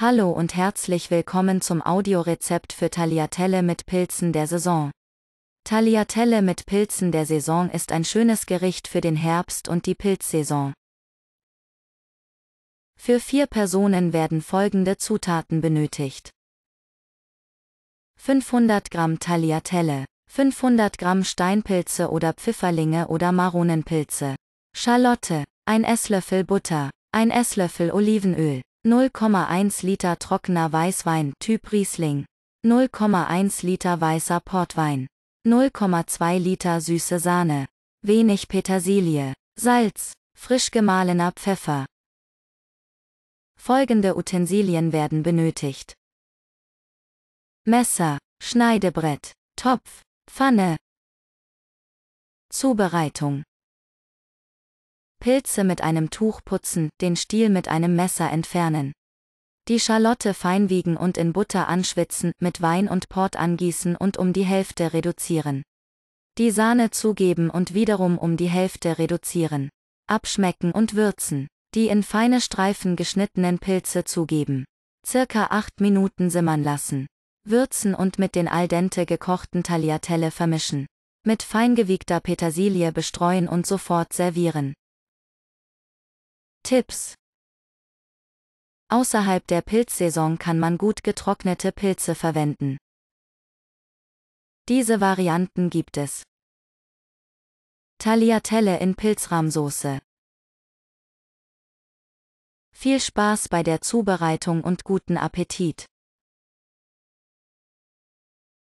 Hallo und herzlich willkommen zum Audiorezept für Tagliatelle mit Pilzen der Saison. Tagliatelle mit Pilzen der Saison ist ein schönes Gericht für den Herbst und die Pilzsaison. Für vier Personen werden folgende Zutaten benötigt. 500 Gramm Tagliatelle, 500 Gramm Steinpilze oder Pfifferlinge oder Maronenpilze, Schalotte, ein Esslöffel Butter, ein Esslöffel Olivenöl, 0,1 Liter trockener Weißwein Typ Riesling, 0,1 Liter weißer Portwein, 0,2 Liter süße Sahne, wenig Petersilie, Salz, frisch gemahlener Pfeffer. Folgende Utensilien werden benötigt. Messer, Schneidebrett, Topf, Pfanne. Zubereitung. Pilze mit einem Tuch putzen, den Stiel mit einem Messer entfernen. Die Schalotte feinwiegen und in Butter anschwitzen, mit Wein und Port angießen und um die Hälfte reduzieren. Die Sahne zugeben und wiederum um die Hälfte reduzieren. Abschmecken und würzen. Die in feine Streifen geschnittenen Pilze zugeben. Circa 8 Minuten simmern lassen. Würzen und mit den al dente gekochten Tagliatelle vermischen. Mit feingewiegter Petersilie bestreuen und sofort servieren. Tipps Außerhalb der Pilzsaison kann man gut getrocknete Pilze verwenden. Diese Varianten gibt es. Tagliatelle in Pilzrahmsoße. Viel Spaß bei der Zubereitung und guten Appetit!